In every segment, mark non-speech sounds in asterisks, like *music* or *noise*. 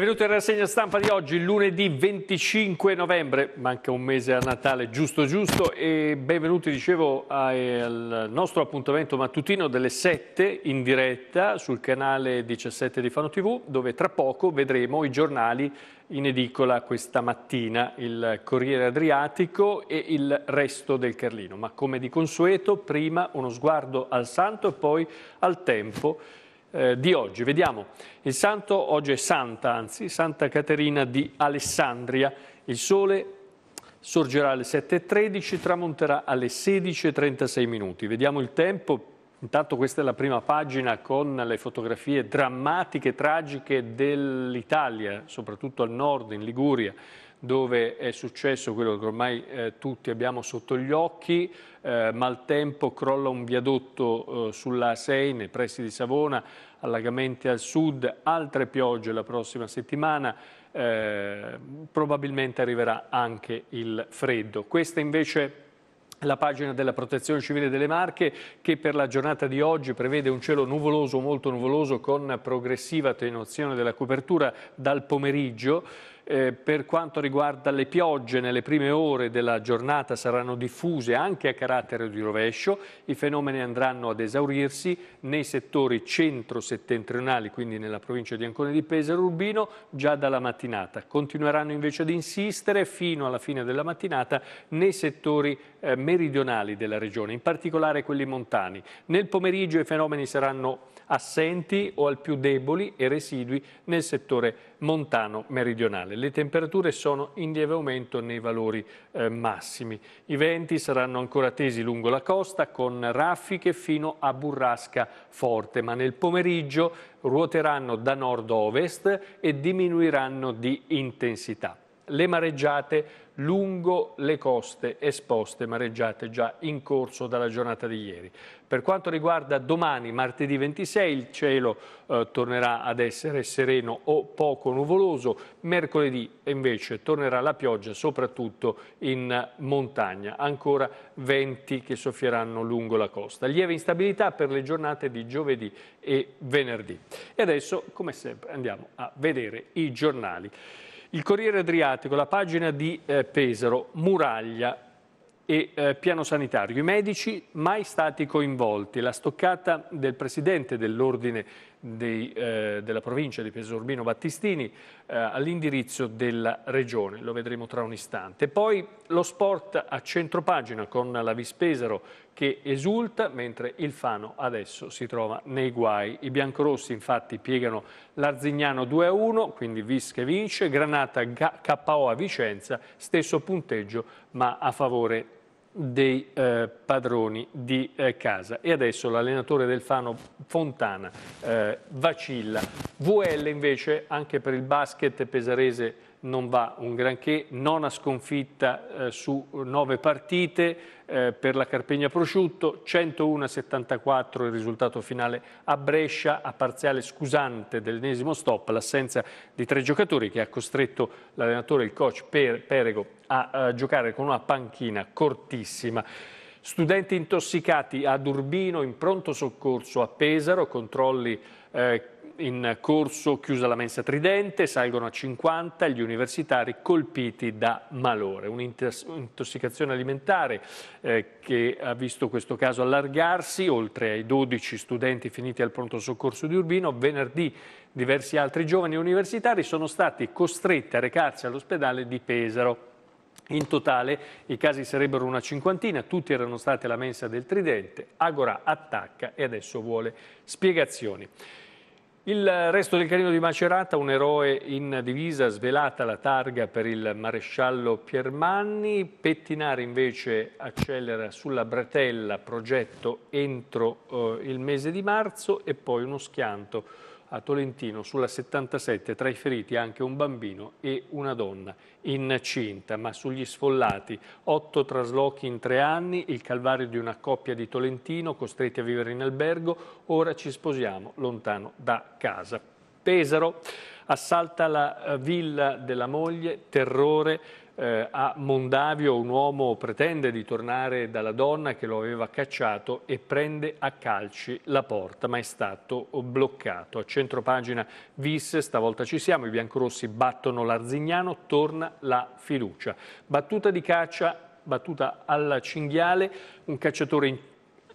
Benvenuti alla rassegna stampa di oggi, lunedì 25 novembre, manca un mese a Natale, giusto giusto, e benvenuti, dicevo, eh, al nostro appuntamento mattutino delle 7 in diretta sul canale 17 di Fano TV, dove tra poco vedremo i giornali in edicola questa mattina, il Corriere Adriatico e il resto del Carlino. Ma come di consueto, prima uno sguardo al Santo e poi al Tempo, eh, di oggi. Vediamo, il santo oggi è santa, anzi, Santa Caterina di Alessandria. Il sole sorgerà alle 7.13, tramonterà alle 16.36 minuti. Vediamo il tempo. Intanto questa è la prima pagina con le fotografie drammatiche, tragiche dell'Italia, soprattutto al nord, in Liguria, dove è successo quello che ormai eh, tutti abbiamo sotto gli occhi, eh, maltempo crolla un viadotto eh, sulla Sei nei pressi di Savona, allagamenti al sud, altre piogge la prossima settimana, eh, probabilmente arriverà anche il freddo. Questa invece la pagina della Protezione Civile delle Marche che per la giornata di oggi prevede un cielo nuvoloso, molto nuvoloso con progressiva attenuazione della copertura dal pomeriggio. Eh, per quanto riguarda le piogge, nelle prime ore della giornata saranno diffuse anche a carattere di rovescio, i fenomeni andranno ad esaurirsi nei settori centro-settentrionali, quindi nella provincia di Ancona di Pesaro Urbino, già dalla mattinata. Continueranno invece ad insistere fino alla fine della mattinata nei settori eh, meridionali della regione, in particolare quelli montani. Nel pomeriggio i fenomeni saranno assenti o al più deboli e residui nel settore montano meridionale. Le temperature sono in lieve aumento nei valori eh, massimi. I venti saranno ancora tesi lungo la costa con raffiche fino a burrasca forte, ma nel pomeriggio ruoteranno da nord ovest e diminuiranno di intensità le mareggiate lungo le coste esposte, mareggiate già in corso dalla giornata di ieri. Per quanto riguarda domani, martedì 26, il cielo eh, tornerà ad essere sereno o poco nuvoloso, mercoledì invece tornerà la pioggia, soprattutto in montagna, ancora venti che soffieranno lungo la costa. Lieve instabilità per le giornate di giovedì e venerdì. E adesso, come sempre, andiamo a vedere i giornali. Il Corriere Adriatico, la pagina di eh, Pesaro, muraglia e eh, piano sanitario. I medici mai stati coinvolti. La stoccata del presidente dell'Ordine dei, eh, della provincia di Pesorbino Battistini eh, all'indirizzo della regione, lo vedremo tra un istante. Poi lo sport a centropagina con la Vispesaro che esulta, mentre il Fano adesso si trova nei guai. I biancorossi infatti piegano l'Arzignano 2-1, quindi Vis che vince, Granata KO a Vicenza, stesso punteggio ma a favore dei eh, padroni di eh, casa e adesso l'allenatore del Fano Fontana eh, vacilla VL invece anche per il basket pesarese non va un granché nona sconfitta eh, su nove partite eh, per la Carpegna Prosciutto, 101-74 a il risultato finale a Brescia, a parziale scusante dell'ennesimo stop, l'assenza di tre giocatori che ha costretto l'allenatore, il coach per, Perego, a, a eh, giocare con una panchina cortissima. Studenti intossicati ad Urbino in pronto soccorso a Pesaro, controlli eh, in corso chiusa la mensa tridente, salgono a 50 gli universitari colpiti da malore. Un'intossicazione alimentare eh, che ha visto questo caso allargarsi, oltre ai 12 studenti finiti al pronto soccorso di Urbino, venerdì diversi altri giovani universitari sono stati costretti a recarsi all'ospedale di Pesaro. In totale i casi sarebbero una cinquantina, tutti erano stati alla mensa del Tridente, Agora attacca e adesso vuole spiegazioni. Il resto del carino di Macerata, un eroe in divisa, svelata la targa per il maresciallo Piermanni, Pettinari invece accelera sulla bretella, progetto entro eh, il mese di marzo e poi uno schianto a Tolentino sulla 77 tra i feriti anche un bambino e una donna incinta, ma sugli sfollati otto traslochi in tre anni, il calvario di una coppia di Tolentino costretti a vivere in albergo, ora ci sposiamo lontano da casa. Pesaro assalta la eh, villa della moglie, terrore, eh, a Mondavio un uomo pretende di tornare dalla donna che lo aveva cacciato e prende a calci la porta, ma è stato bloccato. A centropagina Vis, stavolta ci siamo, i biancorossi battono l'Arzignano, torna la fiducia. Battuta di caccia battuta alla cinghiale, un cacciatore in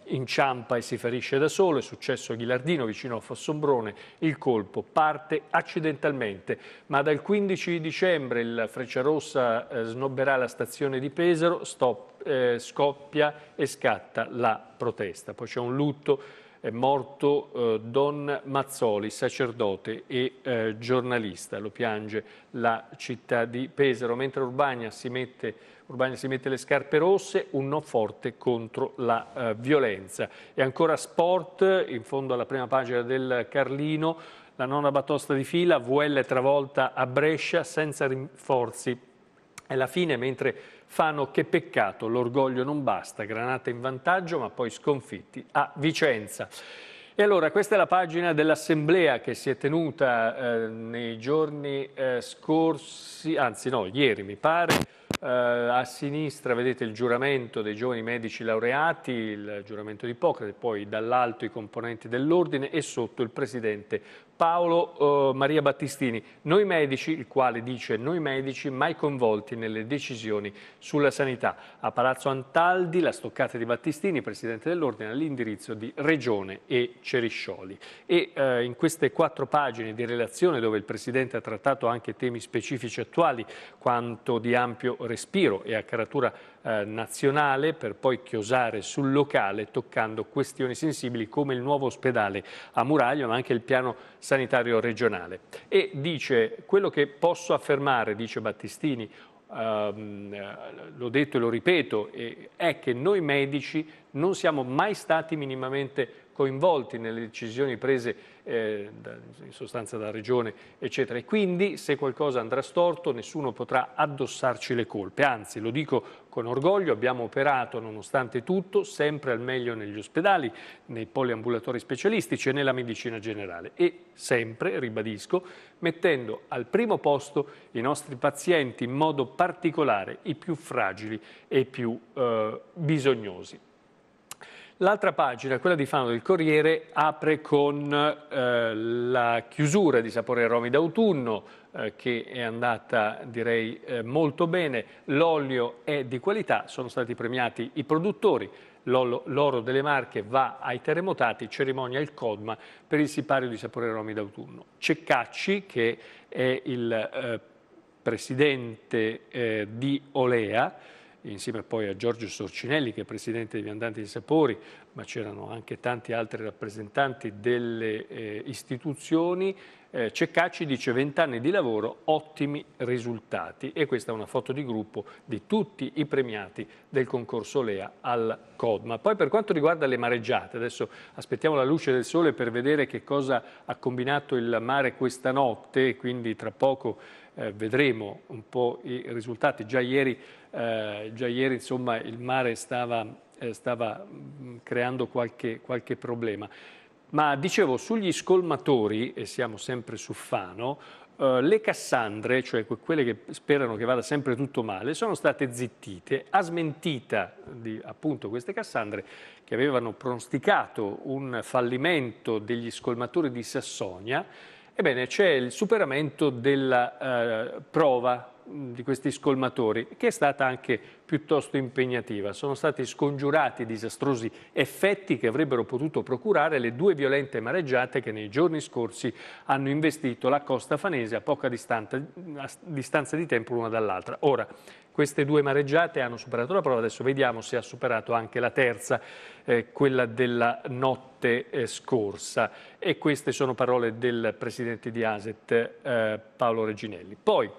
inciampa e si ferisce da solo, è successo a Ghilardino vicino a Fossombrone, il colpo parte accidentalmente, ma dal 15 dicembre il Frecciarossa eh, snobberà la stazione di Pesaro, stop, eh, scoppia e scatta la protesta. Poi c'è un lutto è morto eh, Don Mazzoli, sacerdote e eh, giornalista, lo piange la città di Pesaro, mentre Urbania si mette, Urbania si mette le scarpe rosse, un no forte contro la eh, violenza. E ancora sport, in fondo alla prima pagina del Carlino, la nona batosta di fila, VL travolta a Brescia senza rinforzi. È la fine, mentre fanno che peccato, l'orgoglio non basta, Granata in vantaggio ma poi sconfitti a Vicenza. E allora questa è la pagina dell'assemblea che si è tenuta eh, nei giorni eh, scorsi, anzi no, ieri mi pare, eh, a sinistra vedete il giuramento dei giovani medici laureati, il giuramento di Ippocrate, poi dall'alto i componenti dell'ordine e sotto il presidente Paolo eh, Maria Battistini, noi medici, il quale dice noi medici mai coinvolti nelle decisioni sulla sanità. A Palazzo Antaldi la stoccata di Battistini, presidente dell'Ordine, all'indirizzo di Regione e Ceriscioli. E eh, in queste quattro pagine di relazione dove il presidente ha trattato anche temi specifici attuali, quanto di ampio respiro e a caratura eh, nazionale per poi chiosare sul locale toccando questioni sensibili come il nuovo ospedale a Muraglio ma anche il piano sanitario regionale. E dice quello che posso affermare, dice Battistini, ehm, eh, l'ho detto e lo ripeto, eh, è che noi medici non siamo mai stati minimamente coinvolti nelle decisioni prese eh, in sostanza dalla Regione, eccetera. E quindi se qualcosa andrà storto nessuno potrà addossarci le colpe, anzi lo dico con orgoglio, abbiamo operato nonostante tutto sempre al meglio negli ospedali, nei poliambulatori specialistici e nella medicina generale e sempre, ribadisco, mettendo al primo posto i nostri pazienti in modo particolare, i più fragili e i più eh, bisognosi. L'altra pagina, quella di Fano del Corriere, apre con eh, la chiusura di Sapore Romi d'autunno, eh, che è andata direi eh, molto bene. L'olio è di qualità, sono stati premiati i produttori. L'oro delle Marche va ai terremotati, cerimonia il Codma per il sipario di Sapore Romi d'autunno. Ceccacci, che è il eh, presidente di Olea, insieme poi a Giorgio Sorcinelli che è presidente di Viandanti di Sapori, ma c'erano anche tanti altri rappresentanti delle eh, istituzioni, eh, Ceccacci dice 20 anni di lavoro, ottimi risultati. E questa è una foto di gruppo di tutti i premiati del concorso Lea al Codma. Poi per quanto riguarda le mareggiate, adesso aspettiamo la luce del sole per vedere che cosa ha combinato il mare questa notte, quindi tra poco eh, vedremo un po' i risultati. Già ieri, eh, già ieri insomma, il mare stava eh, stava mm, creando qualche, qualche problema. Ma dicevo, sugli scolmatori, e siamo sempre su Fano, Uh, le Cassandre, cioè quelle che sperano che vada sempre tutto male, sono state zittite. Ha smentita di, appunto queste Cassandre che avevano pronosticato un fallimento degli scolmatori di Sassonia. Ebbene, c'è il superamento della uh, prova Mm, di questi scolmatori, che è stata anche piuttosto impegnativa. Sono stati scongiurati disastrosi effetti che avrebbero potuto procurare le due violente mareggiate che nei giorni scorsi hanno investito la costa fanese a poca distanza, mm, a distanza di tempo l'una dall'altra. Ora, queste due mareggiate hanno superato la prova, adesso vediamo se ha superato anche la terza, eh, quella della notte eh, scorsa. E queste sono parole del presidente di Aset, eh, Paolo Reginelli. Poi,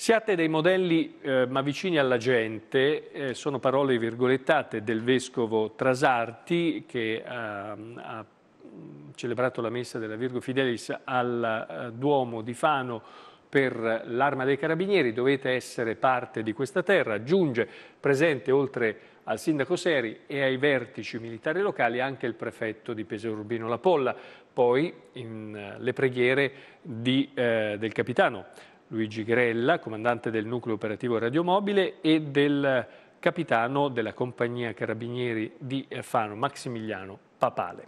Siate dei modelli eh, ma vicini alla gente, eh, sono parole virgolettate del vescovo Trasarti che ha, ehm, ha celebrato la messa della Virgo Fidelis al eh, Duomo di Fano per l'Arma dei Carabinieri, dovete essere parte di questa terra, giunge presente oltre al sindaco Seri e ai vertici militari locali anche il prefetto di Peserurbino La Polla, poi in, eh, le preghiere di, eh, del capitano Luigi Grella, comandante del nucleo operativo radiomobile e del capitano della compagnia carabinieri di eh, Fano, Maximiliano Papale.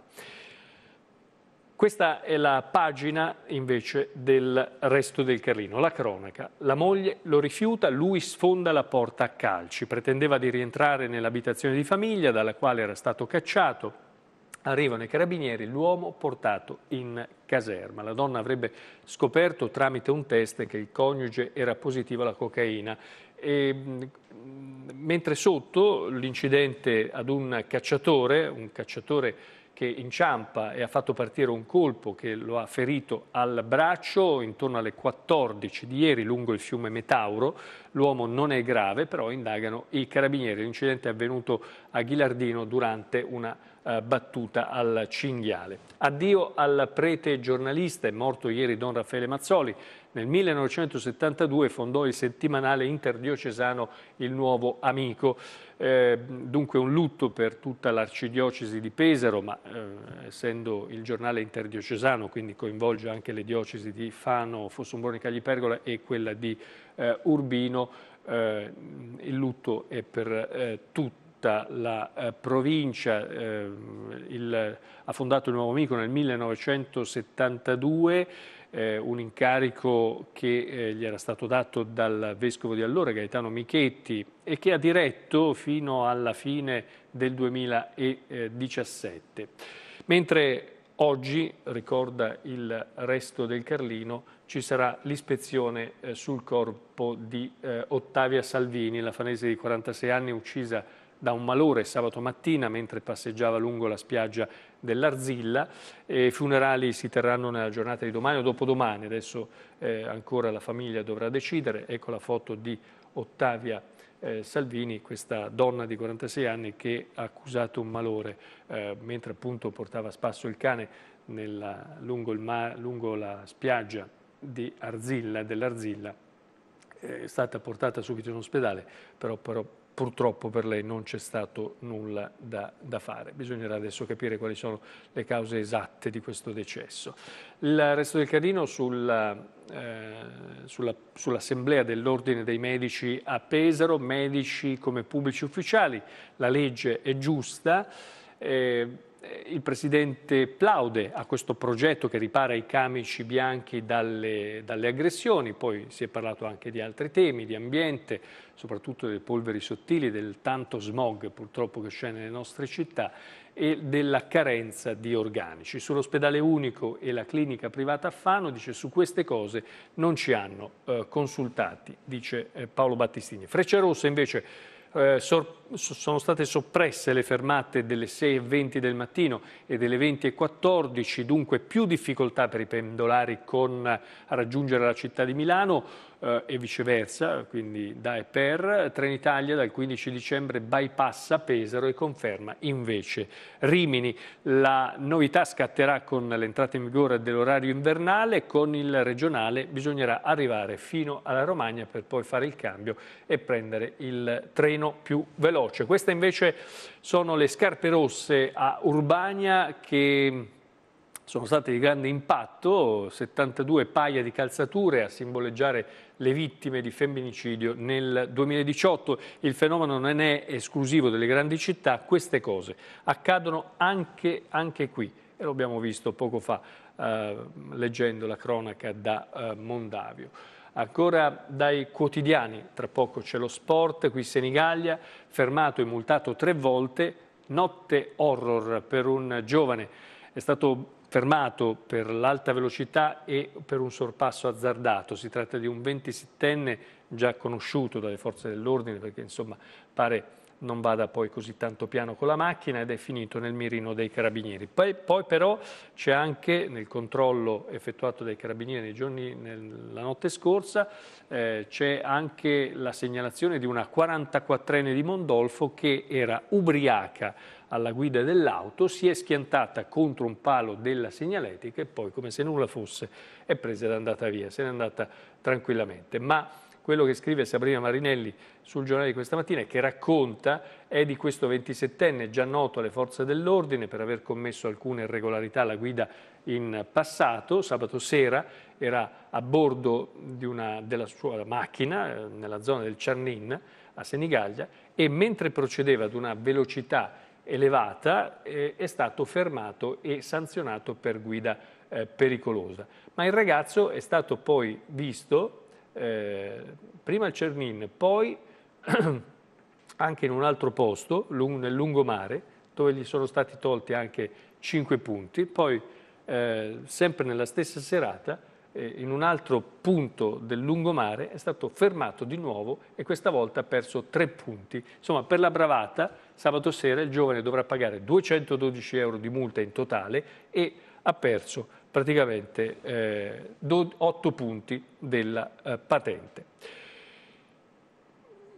Questa è la pagina invece del resto del Carlino, la cronaca. La moglie lo rifiuta, lui sfonda la porta a calci, pretendeva di rientrare nell'abitazione di famiglia dalla quale era stato cacciato, Arrivano i carabinieri, l'uomo portato in caserma. La donna avrebbe scoperto tramite un test che il coniuge era positivo alla cocaina. E, mm, mentre sotto l'incidente ad un cacciatore, un cacciatore che inciampa e ha fatto partire un colpo che lo ha ferito al braccio intorno alle 14 di ieri lungo il fiume Metauro. L'uomo non è grave, però indagano i carabinieri. L'incidente è avvenuto a Ghilardino durante una eh, battuta al cinghiale. Addio al prete giornalista, è morto ieri Don Raffaele Mazzoli, nel 1972 fondò il settimanale interdiocesano Il Nuovo Amico, eh, dunque un lutto per tutta l'arcidiocesi di Pesaro, ma eh, essendo il giornale interdiocesano, quindi coinvolge anche le diocesi di Fano, Fossombrone Pergola e quella di eh, Urbino, eh, il lutto è per eh, tutti la eh, provincia, eh, il, ha fondato il Nuovo Amico nel 1972 eh, un incarico che eh, gli era stato dato dal vescovo di allora, Gaetano Michetti, e che ha diretto fino alla fine del 2017. Mentre oggi, ricorda il resto del Carlino, ci sarà l'ispezione eh, sul corpo di eh, Ottavia Salvini, la fanese di 46 anni uccisa da un malore sabato mattina mentre passeggiava lungo la spiaggia dell'Arzilla. I funerali si terranno nella giornata di domani o dopodomani, adesso eh, ancora la famiglia dovrà decidere. Ecco la foto di Ottavia eh, Salvini, questa donna di 46 anni che ha accusato un malore eh, mentre appunto portava a spasso il cane nella, lungo, il ma, lungo, la spiaggia dell'Arzilla, è stata portata subito in ospedale, però, però purtroppo per lei non c'è stato nulla da, da, fare. Bisognerà adesso capire quali sono le cause esatte di questo decesso. Il resto del Carino sull'assemblea eh, sulla, sull dell'Ordine dei Medici a Pesaro, medici come pubblici ufficiali, la legge è giusta. Eh, eh, il Presidente plaude a questo progetto che ripara i camici bianchi dalle, dalle, aggressioni, poi si è parlato anche di altri temi, di ambiente, soprattutto delle polveri sottili, del tanto smog purtroppo che c'è nelle nostre città e della carenza di organici. Sull'ospedale unico e la clinica privata a Fano dice su queste cose non ci hanno eh, consultati, dice eh, Paolo Battistini. Freccia Rossa invece eh, sorprende sono state soppresse le fermate delle 6.20 del mattino e delle 20.14, dunque più difficoltà per i pendolari con, a raggiungere la città di Milano eh, e viceversa, quindi da e per. Trenitalia dal 15 dicembre bypassa Pesaro e conferma invece Rimini. La novità scatterà con l'entrata in vigore dell'orario invernale, con il regionale bisognerà arrivare fino alla Romagna per poi fare il cambio e prendere il treno più veloce veloce. Queste invece sono le scarpe rosse a Urbania che sono state di grande impatto, 72 paia di calzature a simboleggiare le vittime di femminicidio nel 2018. Il fenomeno non è esclusivo delle grandi città, queste cose accadono anche, anche qui e lo abbiamo visto poco fa eh, leggendo la cronaca da eh, Mondavio. Ancora dai quotidiani, tra poco c'è lo sport, qui Senigallia, fermato e multato tre volte, notte horror per un giovane, è stato fermato per l'alta velocità e per un sorpasso azzardato. Si tratta di un 27enne già conosciuto dalle forze dell'ordine perché insomma pare non vada poi così tanto piano con la macchina ed è finito nel mirino dei carabinieri. Poi, poi però c'è anche nel controllo effettuato dai carabinieri nei giorni, nella notte scorsa, eh, c'è anche la segnalazione di una 44enne di Mondolfo che era ubriaca alla guida dell'auto, si è schiantata contro un palo della segnaletica e poi, come se nulla fosse, è presa ed è andata via, se n'è andata tranquillamente. Ma quello che scrive Sabrina Marinelli sul giornale di questa mattina e che racconta è di questo 27enne già noto alle forze dell'ordine per aver commesso alcune irregolarità alla guida in passato. Sabato sera era a bordo una, della sua macchina eh, nella zona del Ciarnin a Senigallia e mentre procedeva ad una velocità elevata eh, è stato fermato e sanzionato per guida eh, pericolosa. Ma il ragazzo è stato poi visto eh, prima il Cernin, poi *clears throat* anche in un altro posto, lungo, nel lungomare, dove gli sono stati tolti anche 5 punti, poi eh, sempre nella stessa serata eh, in un altro punto del lungomare è stato fermato di nuovo e questa volta ha perso 3 punti. Insomma per la bravata sabato sera il giovane dovrà pagare 212 euro di multa in totale e ha perso praticamente eh, 8 punti della eh, patente.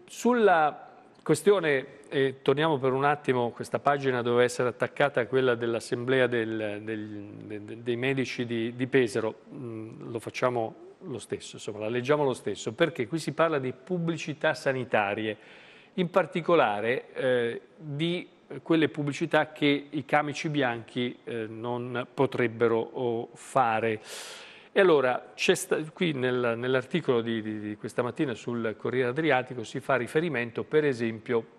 Sulla questione, eh, torniamo per un attimo, questa pagina doveva essere attaccata a quella dell'assemblea del, del, dei medici di, di Pesaro, mm, lo facciamo lo stesso, insomma, la leggiamo lo stesso, perché qui si parla di pubblicità sanitarie, in particolare eh, di quelle pubblicità che i camici bianchi eh, non potrebbero fare. E allora, qui nel, nell'articolo di, di, di, questa mattina sul Corriere Adriatico si fa riferimento per esempio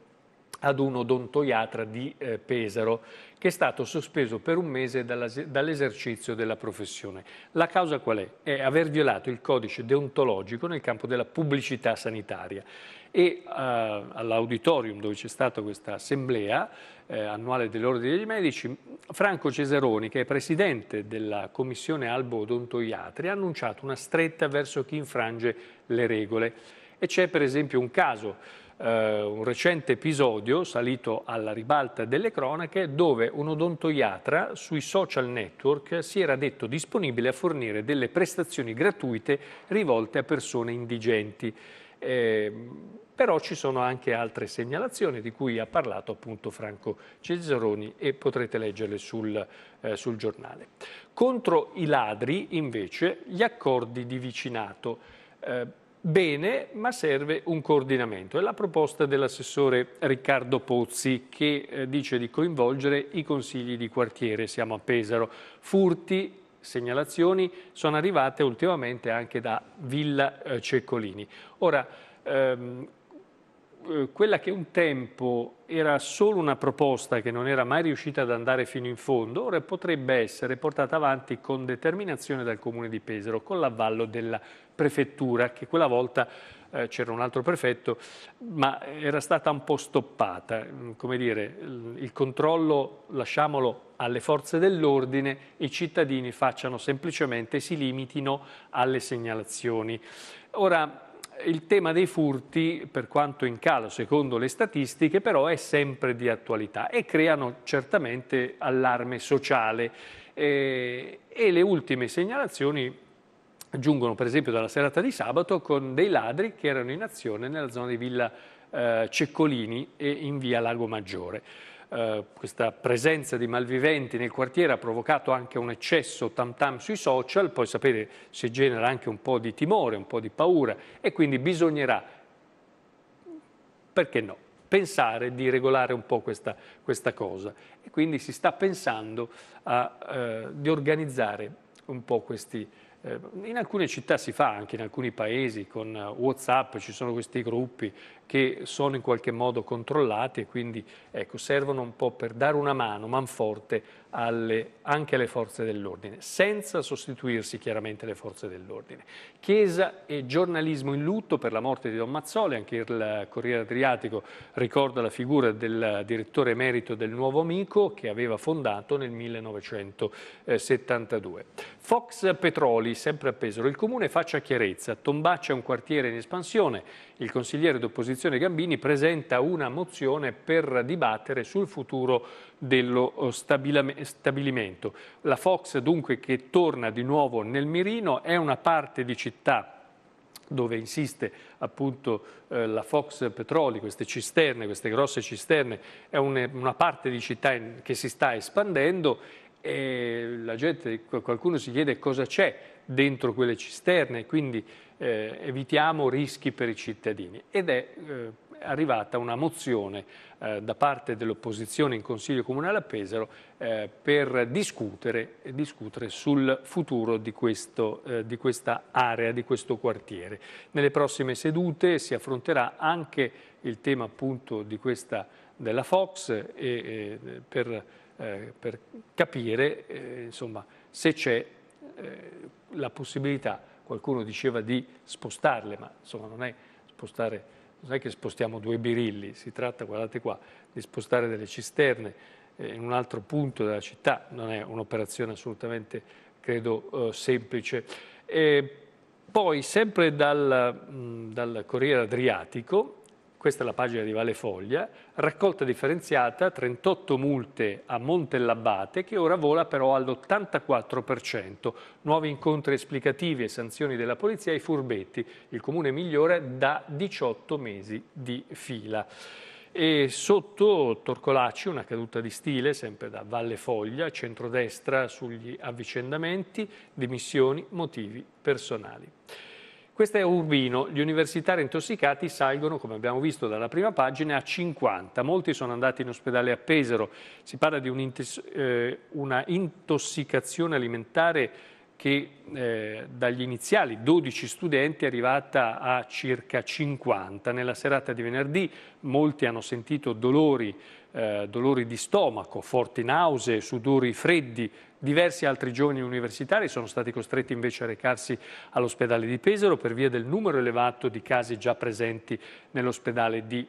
ad un odontoiatra di eh, Pesaro che è stato sospeso per un mese dall'esercizio della professione. La causa qual è? È aver violato il codice deontologico nel campo della pubblicità sanitaria e uh, all'auditorium dove c'è stata questa assemblea eh, annuale dell'Ordine dei Medici, Franco Cesaroni, che è presidente della commissione Albo Odontoiatri, ha annunciato una stretta verso chi infrange le regole. E c'è per esempio un caso eh, un recente episodio salito alla ribalta delle cronache dove un odontoiatra sui social network si era detto disponibile a fornire delle prestazioni gratuite rivolte a persone indigenti. Eh, però ci sono anche altre segnalazioni di cui ha parlato appunto Franco Cesaroni e potrete leggerle sul, eh, sul giornale. Contro i ladri invece gli accordi di vicinato. Eh, bene, ma serve un coordinamento. È la proposta dell'assessore Riccardo Pozzi che eh, dice di coinvolgere i consigli di quartiere. Siamo a Pesaro. Furti, segnalazioni sono arrivate ultimamente anche da Villa eh, Ceccolini. Ora, ehm, eh, quella che un tempo era solo una proposta che non era mai riuscita ad andare fino in fondo, ora potrebbe essere portata avanti con determinazione dal Comune di Pesaro, con l'avvallo della prefettura, che quella volta eh, c'era un altro prefetto, ma era stata un po' stoppata. Mm, come dire, il controllo lasciamolo alle forze dell'ordine, i cittadini facciano semplicemente, si limitino alle segnalazioni. Ora, il tema dei furti, per quanto in calo secondo le statistiche, però è sempre di attualità e creano certamente allarme sociale. Eh, e le ultime segnalazioni giungono per esempio dalla serata di sabato con dei ladri che erano in azione nella zona di Villa eh, Ceccolini e in via Lago Maggiore. Eh, questa presenza di malviventi nel quartiere ha provocato anche un eccesso tam tam sui social, poi sapere se genera anche un po' di timore, un po' di paura e quindi bisognerà, perché no, pensare di regolare un po' questa, questa cosa e quindi si sta pensando a, eh, di organizzare un po' questi eh, in alcune città si fa, anche in alcuni paesi, con Whatsapp ci sono questi gruppi che sono in qualche modo controllati e quindi ecco, servono un po' per dare una mano, manforte, alle, anche alle forze dell'ordine, senza sostituirsi chiaramente alle forze dell'ordine. Chiesa e giornalismo in lutto per la morte di Don Mazzoli, anche il Corriere Adriatico ricorda la figura del direttore emerito del Nuovo Amico che aveva fondato nel 1972. Fox Petroli, sempre a Pesaro, il comune faccia chiarezza, Tombaccia è un quartiere in espansione, il consigliere d'opposizione Gambini presenta una mozione per dibattere sul futuro dello eh, stabilimento. La Fox dunque che torna di nuovo nel mirino è una parte di città dove insiste appunto eh, la Fox Petroli, queste cisterne, queste grosse cisterne, è un, una parte di città in, che si sta espandendo e la gente, qualcuno si chiede cosa c'è dentro quelle cisterne, quindi eh, evitiamo rischi per i cittadini. Ed è eh, arrivata una mozione eh, da parte dell'opposizione in Consiglio Comunale a Pesaro eh, per discutere, discutere, sul futuro di, questo, eh, di questa area, di questo quartiere. Nelle prossime sedute si affronterà anche il tema appunto di questa, della Fox e, e per, eh, per, capire eh, insomma, se c'è eh, la possibilità, qualcuno diceva di spostarle, ma insomma non è spostare non è che spostiamo due birilli, si tratta, guardate qua, di spostare delle cisterne eh, in un altro punto della città, non è un'operazione assolutamente, credo, eh, semplice. E poi, sempre dal, mm, dal Corriere Adriatico, questa è la pagina di Vale Foglia, raccolta differenziata, 38 multe a Montellabate che ora vola però all'84%, nuovi incontri esplicativi e sanzioni della polizia ai furbetti, il comune migliore da 18 mesi di fila. E sotto Torcolacci, una caduta di stile, sempre da Valle Foglia, centrodestra sugli avvicendamenti, dimissioni, motivi personali. Questo è Urbino, gli universitari intossicati salgono, come abbiamo visto dalla prima pagina, a 50. Molti sono andati in ospedale a Pesaro. Si parla di eh, una intossicazione alimentare che eh, dagli iniziali 12 studenti è arrivata a circa 50. Nella serata di venerdì molti hanno sentito dolori, eh, dolori di stomaco, forti nausee, sudori freddi, Diversi altri giovani universitari sono stati costretti invece a recarsi all'ospedale di Pesaro per via del numero elevato di casi già presenti nell'ospedale di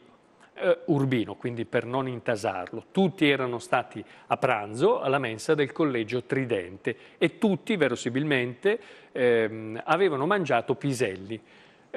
eh, Urbino, quindi per non intasarlo. Tutti erano stati a pranzo alla mensa del collegio Tridente e tutti verosimilmente ehm, avevano mangiato piselli.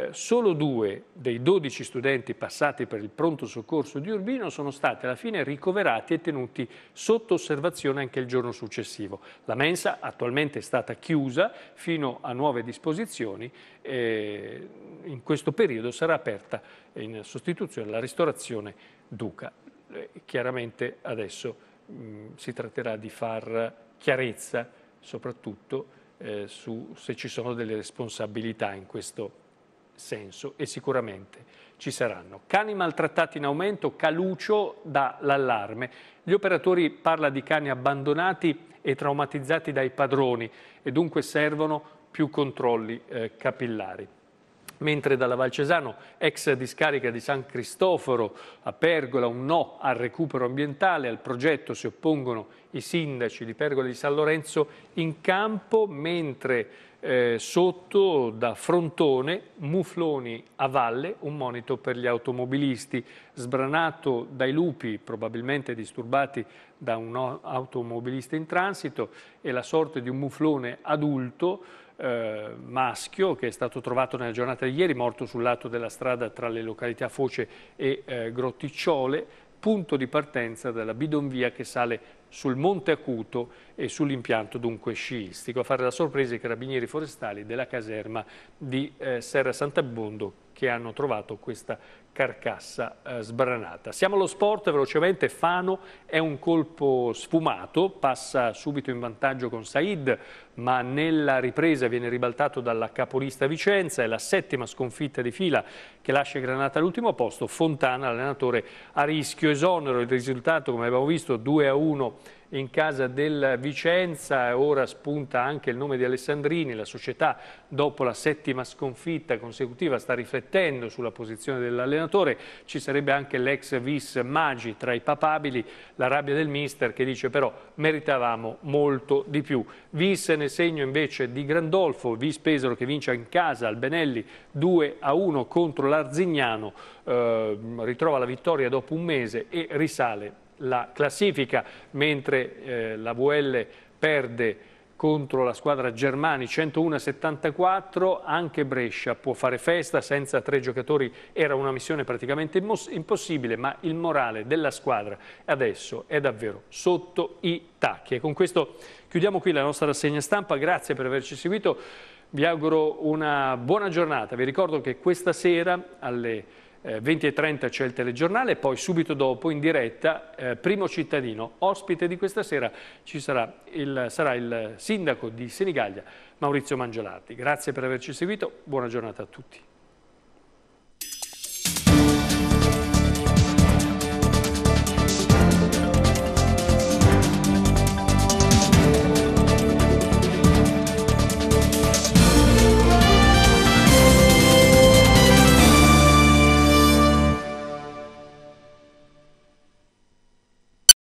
Eh, solo due dei 12 studenti passati per il pronto soccorso di Urbino sono stati alla fine ricoverati e tenuti sotto osservazione anche il giorno successivo. La mensa attualmente è stata chiusa fino a nuove disposizioni e in questo periodo sarà aperta in sostituzione la ristorazione Duca. Eh, chiaramente adesso mh, mm, si tratterà di far chiarezza soprattutto eh, su se ci sono delle responsabilità in questo periodo senso e sicuramente ci saranno. Cani maltrattati in aumento, Calucio dà l'allarme. Gli operatori parlano di cani abbandonati e traumatizzati dai padroni e dunque servono più controlli eh, capillari mentre dalla Valcesano, ex discarica di San Cristoforo, a Pergola un no al recupero ambientale, al progetto si oppongono i sindaci di Pergola e di San Lorenzo in campo, mentre eh, sotto da Frontone, Mufloni a valle, un monito per gli automobilisti, sbranato dai lupi, probabilmente disturbati da un automobilista in transito, e la sorte di un muflone adulto, eh, maschio che è stato trovato nella giornata di ieri morto sul lato della strada tra le località Foce e eh, Grotticciole, punto di partenza della bidonvia che sale sul Monte Acuto e sull'impianto dunque sciistico, a fare la sorpresa i carabinieri forestali della caserma di eh, Serra Sant'Abbondo che hanno trovato questa carcassa eh, sbranata. Siamo allo sport, velocemente Fano è un colpo sfumato, passa subito in vantaggio con Said, ma nella ripresa viene ribaltato dalla capolista Vicenza, è la settima sconfitta di fila che lascia Granata all'ultimo posto, Fontana, allenatore a rischio esonero, il risultato come abbiamo visto 2 a 1 in casa del Vicenza, ora spunta anche il nome di Alessandrini, la società dopo la settima sconfitta consecutiva sta riflettendo sulla posizione dell'allenatore, ci sarebbe anche l'ex vis Maggi tra i papabili, la rabbia del mister che dice però meritavamo molto di più. Vis nel segno invece di Grandolfo, Vis Pesaro che vince in casa al Benelli 2 a 1 contro l'Arzignano, eh, ritrova la vittoria dopo un mese e risale la classifica, mentre eh, la VL perde contro la squadra Germani 101-74, anche Brescia può fare festa, senza tre giocatori era una missione praticamente impossibile, ma il morale della squadra adesso è davvero sotto i tacchi. E con questo chiudiamo qui la nostra rassegna stampa, grazie per averci seguito, vi auguro una buona giornata, vi ricordo che questa sera alle 20.30 eh, c'è il telegiornale poi subito dopo in diretta eh, Primo Cittadino. Ospite di questa sera sarà il, sarà il sindaco di Senigallia, Maurizio Mangiolati. Grazie per averci seguito, buona giornata a tutti.